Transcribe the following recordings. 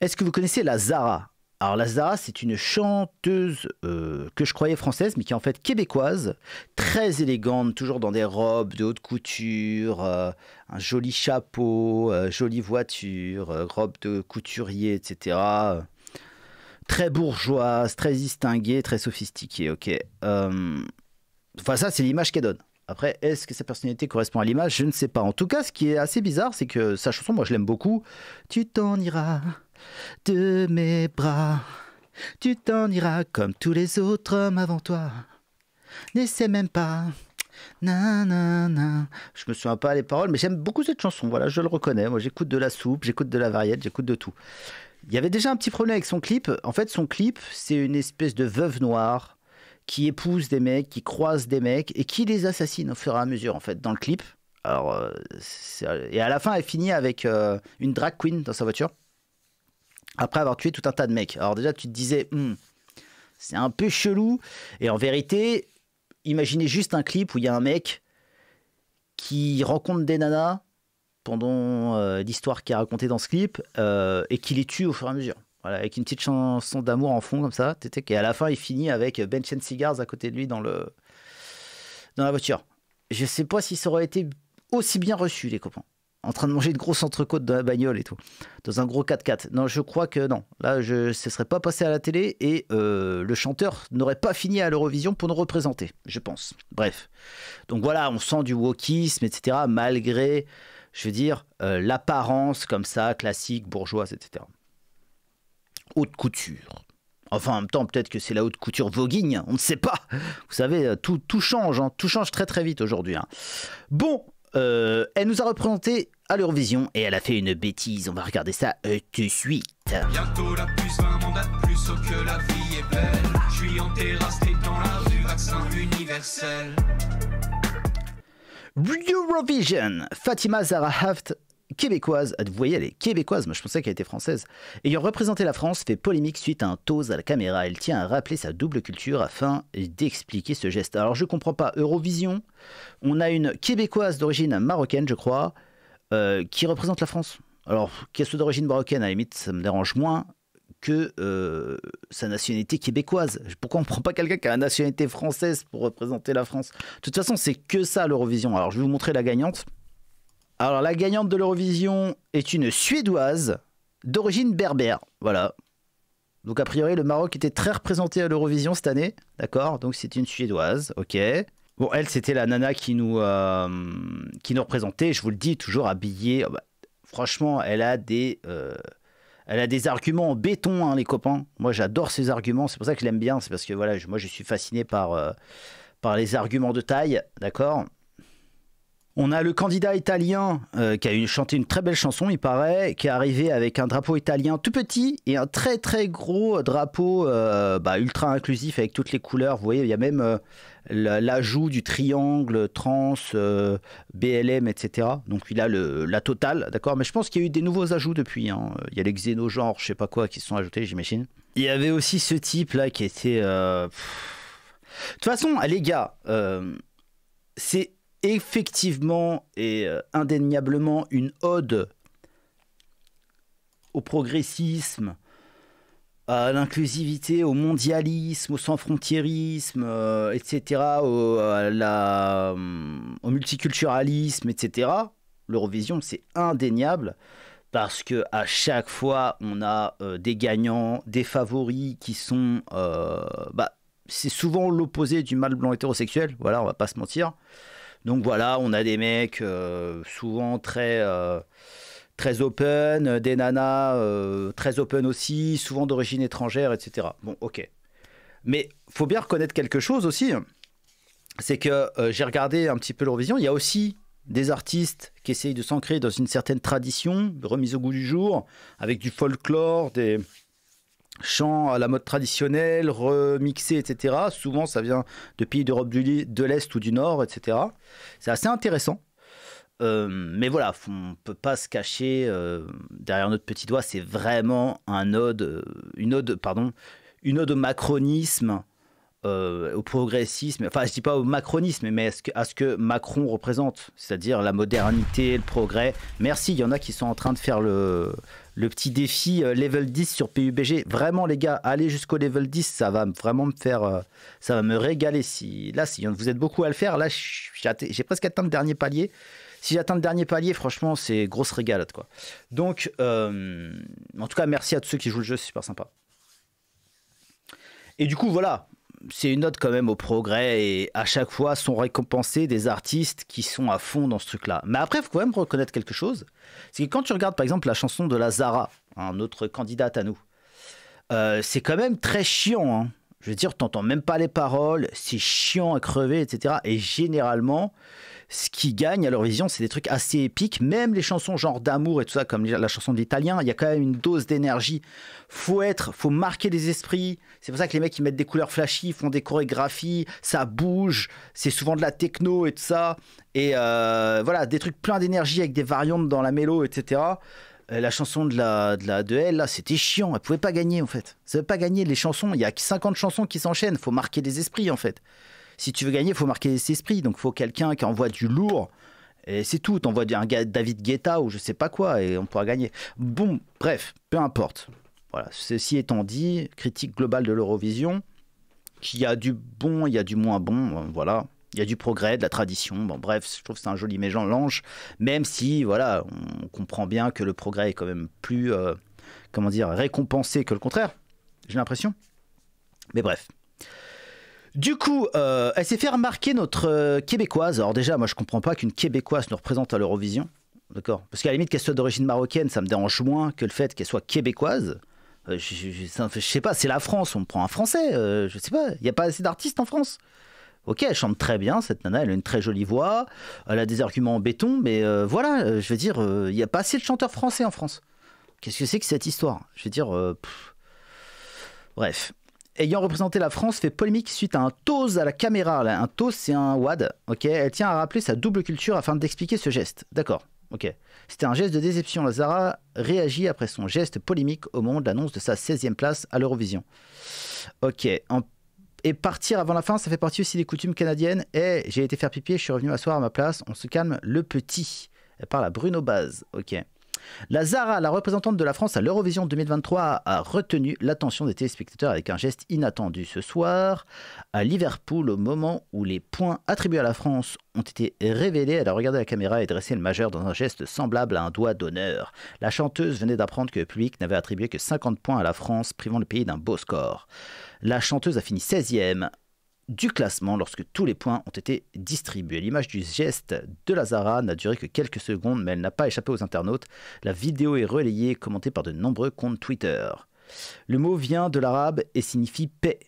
Est-ce que vous connaissez la Zara alors la Zara, c'est une chanteuse euh, que je croyais française, mais qui est en fait québécoise, très élégante, toujours dans des robes de haute couture, euh, un joli chapeau, euh, jolie voiture, robe de couturier, etc. Très bourgeoise, très distinguée, très sophistiquée, ok. Enfin ça, c'est l'image qu'elle donne. Après, est-ce que sa personnalité correspond à l'image Je ne sais pas. En tout cas, ce qui est assez bizarre, c'est que sa chanson, moi je l'aime beaucoup, Tu t'en iras de mes bras. Tu t'en iras comme tous les autres hommes avant toi. N'essaie même pas. Na, na, na. Je me souviens pas les paroles, mais j'aime beaucoup cette chanson. Voilà, je le reconnais. Moi, j'écoute de la soupe, j'écoute de la variette, j'écoute de tout. Il y avait déjà un petit problème avec son clip. En fait, son clip, c'est une espèce de veuve noire qui épouse des mecs, qui croise des mecs et qui les assassine au fur et à mesure, en fait, dans le clip. Alors, euh, et à la fin, elle finit avec euh, une drag queen dans sa voiture après avoir tué tout un tas de mecs. Alors déjà, tu te disais, hmm, c'est un peu chelou. Et en vérité, imaginez juste un clip où il y a un mec qui rencontre des nanas pendant euh, l'histoire qui est racontée dans ce clip euh, et qui les tue au fur et à mesure. Voilà, avec une petite chanson d'amour en fond comme ça. Et à la fin, il finit avec Ben Chen Cigars à côté de lui dans, le... dans la voiture. Je ne sais pas s'il ça aurait été aussi bien reçu, les copains en train de manger une grosse entrecôte dans la bagnole et tout, dans un gros 4x4. Non, je crois que non. Là, je, ne serait pas passé à la télé et euh, le chanteur n'aurait pas fini à l'Eurovision pour nous représenter, je pense. Bref. Donc voilà, on sent du wokisme, etc., malgré, je veux dire, euh, l'apparence comme ça, classique, bourgeoise, etc. Haute couture. Enfin, en même temps, peut-être que c'est la haute couture voguigne, on ne sait pas. Vous savez, euh, tout, change, hein. tout change très très vite aujourd'hui. Hein. Bon, euh, elle nous a représenté à l'Eurovision et elle a fait une bêtise. On va regarder ça euh, tout de suite. Bientôt la puce, 20 mandats plus, sauf que la vie est belle. Je suis en terrasse, t'es dans la rue, vaccin universel. Eurovision, Fatima Haft québécoise. Ah, vous voyez, elle est québécoise, moi je pensais qu'elle était française. Ayant représenté la France, fait polémique suite à un tose à la caméra. Elle tient à rappeler sa double culture afin d'expliquer ce geste. Alors je ne comprends pas, Eurovision, on a une québécoise d'origine marocaine, je crois, euh, qui représente la France. Alors qu'elle soit d'origine marocaine, à la limite, ça me dérange moins que euh, sa nationalité québécoise. Pourquoi on ne prend pas quelqu'un qui a la nationalité française pour représenter la France De toute façon, c'est que ça l'Eurovision. Alors je vais vous montrer la gagnante. Alors, la gagnante de l'Eurovision est une Suédoise d'origine berbère. Voilà. Donc, a priori, le Maroc était très représenté à l'Eurovision cette année. D'accord Donc, c'est une Suédoise. Ok. Bon, elle, c'était la nana qui nous, euh, qui nous représentait. Je vous le dis, toujours habillée. Ah bah, franchement, elle a des. Euh, elle a des arguments en béton, hein, les copains. Moi, j'adore ses arguments. C'est pour ça que je l'aime bien. C'est parce que voilà, moi, je suis fasciné par, euh, par les arguments de taille, d'accord on a le candidat italien euh, qui a chanté une très belle chanson, il paraît, qui est arrivé avec un drapeau italien tout petit et un très très gros drapeau euh, bah, ultra inclusif avec toutes les couleurs. Vous voyez, il y a même euh, l'ajout du triangle trans, BLM, etc. Donc il a la totale, d'accord Mais je pense qu'il y a eu des nouveaux ajouts depuis. Hein. Il y a les xénogenres, je sais pas quoi, qui se sont ajoutés, j'imagine. Il y avait aussi ce type là qui était. De toute façon, les gars, c'est effectivement et euh, indéniablement une ode au progressisme, à l'inclusivité, au mondialisme, au sans-frontiérisme, etc., euh, euh, au, multiculturalisme, etc. L'Eurovision, c'est indéniable parce que à chaque fois, on a des gagnants, des favoris qui sont. Bah, c'est souvent l'opposé du mâle blanc hétérosexuel, voilà, on va pas se mentir. Donc voilà, on a des mecs euh, souvent très, euh, très open, euh, des nanas très open aussi, souvent d'origine étrangère, etc. Bon, ok. Mais faut bien reconnaître quelque chose aussi, c'est que j'ai regardé un petit peu l'Eurovision, il y a aussi des artistes qui essayent de s'ancrer dans une certaine tradition, remise au goût du jour, avec du folklore, des, chant à la mode traditionnelle, remixés, etc. Souvent, ça vient de pays d'Europe de l'Est ou du Nord, etc. C'est assez intéressant. Euh, mais voilà, on ne peut pas se cacher euh, derrière notre petit doigt. C'est vraiment un ode, euh, une ode, pardon, une ode au macronisme, au progressisme. Enfin, je dis pas au macronisme, mais à ce que Macron représente, c'est-à-dire la modernité, le progrès. Merci. Il y en a qui sont en train de faire le le petit défi euh, level 10 sur PUBG. Vraiment, les gars, aller jusqu'au level 10, ça va vraiment me faire. Euh, ça va me régaler. Si, là, si vous êtes beaucoup à le faire, là, j'ai presque atteint le dernier palier. Si j'atteins le dernier palier, franchement, c'est grosse régalade. Quoi. Donc, euh, en tout cas, merci à tous ceux qui jouent le jeu, c'est super sympa. Et du coup, voilà, c'est une note quand même au progrès et à chaque fois sont récompensés des artistes qui sont à fond dans ce truc-là. Mais après, il faut quand même reconnaître quelque chose. C'est que quand tu regardes par exemple la chanson de la Zara, un autre candidate à nous, euh, c'est quand même très chiant. Hein. Je veux dire, t'entends même pas les paroles, c'est chiant à crever, etc. Et généralement, ce qui gagne à leur vision, c'est des trucs assez épiques. Même les chansons genre d'amour et tout ça, comme la chanson de l'Italien, il y a quand même une dose d'énergie. Faut être, faut marquer les esprits. C'est pour ça que les mecs ils mettent des couleurs flashy, font des chorégraphies, ça bouge. C'est souvent de la techno et tout ça. Et euh, voilà, des trucs pleins d'énergie avec des variantes dans la mélo, etc. Euh, la chanson de la de, la, elle là, c'était chiant, elle pouvait pas gagner en fait. Ça veut pas gagner les chansons, il y a 50 chansons qui s'enchaînent, faut marquer des esprits en fait. Si tu veux gagner, il faut marquer des esprits, donc faut quelqu'un qui envoie du lourd. Et c'est tout, t'envoies un David Guetta ou je sais pas quoi et on pourra gagner. Bon, bref, peu importe. Voilà, ceci étant dit, critique globale de l'Eurovision, qu'il y a du bon, il y a du moins bon, euh, voilà il y a du progrès, de la tradition. Bon, bref, je trouve que c'est un joli mélange, même si, voilà, on comprend bien que le progrès est quand même plus, euh, comment dire, récompensé que le contraire. J'ai l'impression. Mais bref. Du coup, euh, elle s'est fait remarquer notre euh, québécoise. Alors déjà, moi, je comprends pas qu'une québécoise nous représente à l'Eurovision. D'accord Parce qu'à la limite, qu'elle soit d'origine marocaine, ça me dérange moins que le fait qu'elle soit québécoise. Je, ne sais pas, c'est la France, on prend un Français. je sais pas, il n'y a pas assez d'artistes en France. Ok, elle chante très bien, cette nana, elle a une très jolie voix, elle a des arguments en béton, mais euh, voilà, euh, je veux dire, il euh, n'y a pas assez de chanteurs français en France. Qu'est-ce que c'est que cette histoire Je veux dire, bref. Ayant représenté la France fait polémique suite à un toast à la caméra. Un toast, c'est un wad. Ok, elle tient à rappeler sa double culture afin d'expliquer ce geste. D'accord. Ok. C'était un geste de déception. Lazara réagit après son geste polémique au moment de l'annonce de sa 16e place à l'Eurovision. Ok. En et partir avant la fin, ça fait partie aussi des coutumes canadiennes. Et j'ai été faire pipi, je suis revenu m'asseoir à ma place. On se calme le petit. Elle parle à Bruno Baz, ok. La la représentante de la France à l'Eurovision 2023, a retenu l'attention des téléspectateurs avec un geste inattendu ce soir à Liverpool au moment où les points attribués à la France ont été révélés. Elle a regardé la caméra et dressé le majeur dans un geste semblable à un doigt d'honneur. La chanteuse venait d'apprendre que le public n'avait attribué que 50 points à la France, privant le pays d'un beau score. La chanteuse a fini 16e du classement lorsque tous les points ont été distribués. L'image du geste de Lazara n'a duré que quelques secondes, mais elle n'a pas échappé aux internautes. La vidéo est relayée et commentée par de nombreux comptes Twitter. Le mot vient de l'arabe et signifie paix.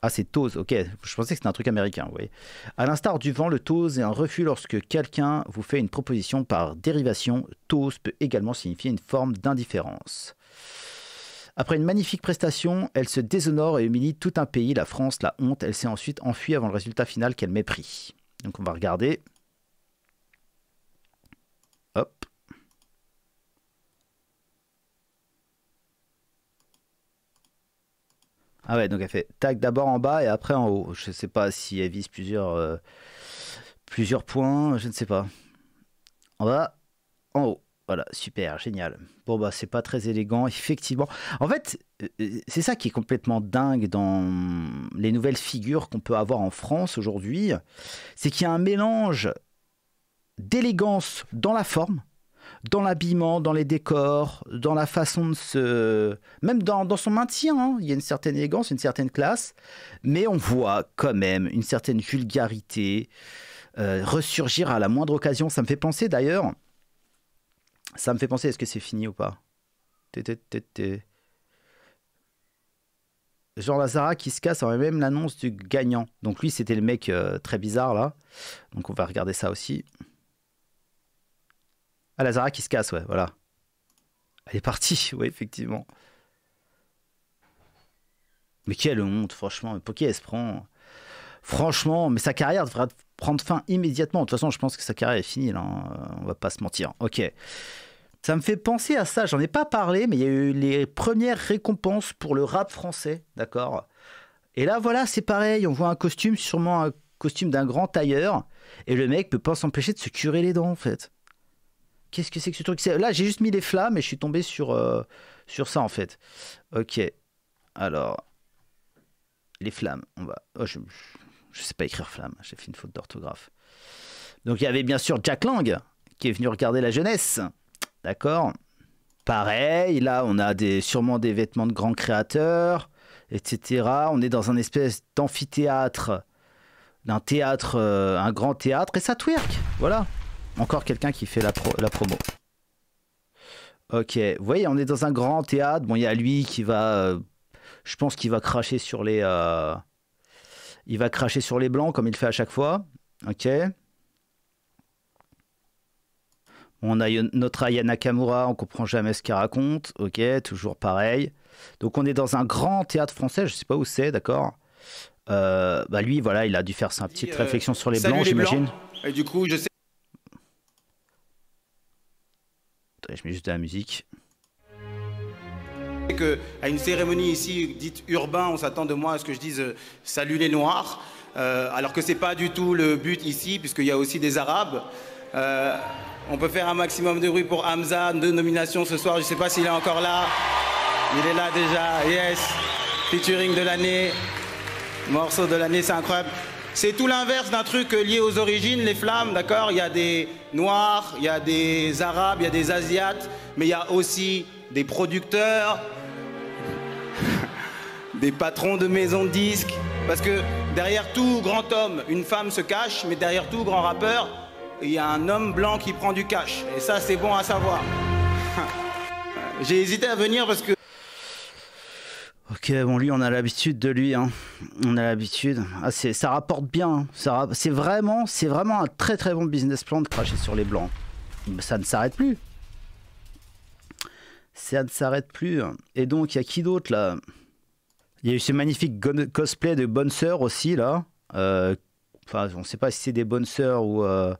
Ah, c'est tose, ok. Je pensais que c'était un truc américain, vous voyez. À l'instar du vent, le tose est un refus lorsque quelqu'un vous fait une proposition par dérivation. Tose peut également signifier une forme d'indifférence. Après une magnifique prestation, elle se déshonore et humilie tout un pays, la France, la honte. Elle s'est ensuite enfuie avant le résultat final qu'elle mépris. Donc on va regarder. Hop. Ah ouais, donc elle fait tac d'abord en bas et après en haut. Je ne sais pas si elle vise plusieurs, euh, plusieurs points, je ne sais pas. En bas, en haut. Voilà, super, génial. Bon, bah, c'est pas très élégant, effectivement. En fait, euh, euh, c'est ça qui est complètement dingue dans les nouvelles figures qu'on peut avoir en France aujourd'hui. C'est qu'il y a un mélange d'élégance dans la forme, dans l'habillement, dans les décors, dans la façon de se... Même dans, son maintien, hein. il y a une certaine élégance, une certaine classe, mais on voit quand même une certaine vulgarité euh, ressurgir à la moindre occasion. Ça me fait penser d'ailleurs ça me fait penser, est-ce que c'est fini ou pas Genre Lazara qui se casse aurait même l'annonce du gagnant. Donc lui, c'était le mec euh, très bizarre là. Donc on va regarder ça aussi. Ah, Lazara qui se casse, ouais, voilà. Elle est partie, ouais, effectivement. Mais quelle honte, franchement. Poké, elle se prend Franchement, mais sa carrière devrait prendre fin immédiatement. De toute façon, je pense que sa carrière est finie, là, hein. on va pas se mentir. Ok. Ça me fait penser à ça, j'en ai pas parlé, mais il y a eu les premières récompenses pour le rap français, d'accord Et là, voilà, c'est pareil, on voit un costume, sûrement un costume d'un grand tailleur, et le mec peut pas s'empêcher de se curer les dents, en fait. Qu'est-ce que c'est que ce truc Là, j'ai juste mis les flammes et je suis tombé sur, euh, sur ça, en fait. Ok. Alors, les flammes, on va... Oh, je... Je sais pas écrire flamme, j'ai fait une faute d'orthographe. Donc il y avait bien sûr Jack Lang qui est venu regarder la jeunesse. D'accord Pareil, là on a sûrement des vêtements de grands créateurs, etc. On est dans un espèce d'amphithéâtre, d'un théâtre, euh, un grand théâtre, et ça twerk. Voilà. Encore quelqu'un qui fait la, promo. Ok, vous voyez, on est dans un grand théâtre. Bon, il y a lui qui va. Euh, je pense qu'il va cracher sur les. Euh, il va cracher sur les blancs comme il fait à chaque fois. Ok. On a notre Aya Nakamura, on comprend jamais ce qu'elle raconte. Ok, toujours pareil. Donc on est dans un grand théâtre français, je sais pas où c'est, d'accord euh, Bah lui, voilà, il a dû faire sa petite euh, réflexion sur les blancs, j'imagine. Et du coup, je sais. je mets juste de la musique. Que, à une cérémonie ici dite urbain, on s'attend de moi à ce que je dise euh, salut les noirs, euh, alors que c'est pas du tout le but ici, puisqu'il y a aussi des arabes. Euh, on peut faire un maximum de bruit pour Hamza, deux nominations ce soir, je sais pas s'il est encore là. Il est là déjà, yes. Featuring de l'année, morceau de l'année, c'est incroyable. C'est tout l'inverse d'un truc lié aux origines, les flammes, d'accord Il y a des noirs, il y a des arabes, il y a des asiates, mais il y a aussi des producteurs, des patrons de maisons de disques. Parce que derrière tout grand homme, une femme se cache, mais derrière tout grand rappeur, il y a un homme blanc qui prend du cash. Et ça, c'est bon à savoir. J'ai hésité à venir parce que... Ok, bon, lui, on a l'habitude de lui. Hein. On a l'habitude. Ah, ça rapporte bien. Hein. Ça C'est vraiment, vraiment un très très bon business plan de cracher sur les blancs. Ça ne s'arrête plus. Ça ne s'arrête plus. Hein. Et donc, il y a qui d'autre là il y a eu ce magnifique cosplay de bonnes Sœur aussi, là. Euh, enfin, on ne sait pas si c'est des Bonnes Sœurs ou, euh,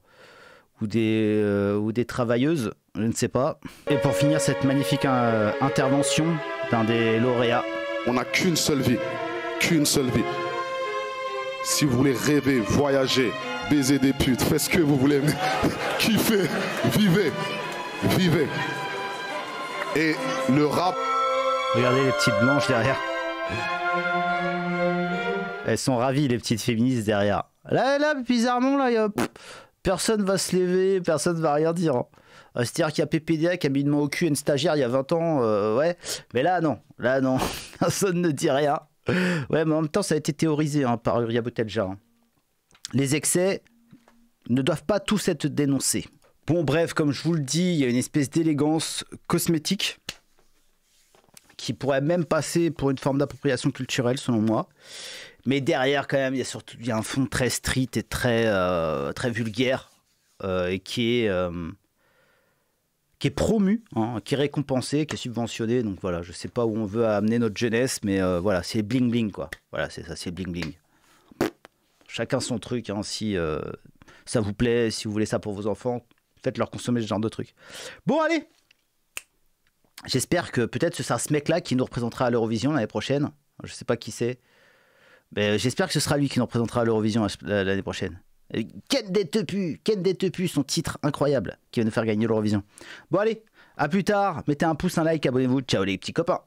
ou, des, euh, ou des travailleuses, je ne sais pas. Et pour finir, cette magnifique intervention d'un des lauréats. On n'a qu'une seule vie, qu'une seule vie. Si vous voulez rêver, voyager, baiser des putes, faites ce que vous voulez, kiffez, vivez, vivez. Et le rap. Regardez les petites blanches derrière. Elles sont ravies, les petites féministes derrière. Là, là, bizarrement, là, personne va se lever, personne va rien dire. Hein. Euh, c'est-à-dire qu'il y a PPDA qui a mis une au cul une stagiaire il y a 20 ans, euh, ouais. Mais là, non. Là, non. personne ne dit rien. Ouais, mais en même temps, ça a été théorisé hein, par Uriah hein. Les excès ne doivent pas tous être dénoncés. Bon, bref, comme je vous le dis, il y a une espèce d'élégance cosmétique qui pourrait même passer pour une forme d'appropriation culturelle, selon moi. Mais derrière, quand même, il y a surtout un fond très street et très, euh, très vulgaire euh, et qui est, euh, qui est promu, hein, qui est récompensé, qui est subventionné. Donc voilà, je ne sais pas où on veut amener notre jeunesse, mais voilà, c'est bling bling quoi. Voilà, c'est ça, c'est bling bling. Chacun son truc. Hein, si ça vous plaît, si vous voulez ça pour vos enfants, faites-leur consommer ce genre de truc. Bon, allez! J'espère que peut-être ce sera ce mec-là qui nous représentera à l'Eurovision l'année prochaine. Je sais pas qui c'est. Mais euh, j'espère que ce sera lui qui nous représentera à l'Eurovision l'année prochaine. Ken te Ken des son titre incroyable qui va nous faire gagner l'Eurovision. Bon allez, à plus tard, mettez un pouce, un like, abonnez-vous, ciao les petits copains.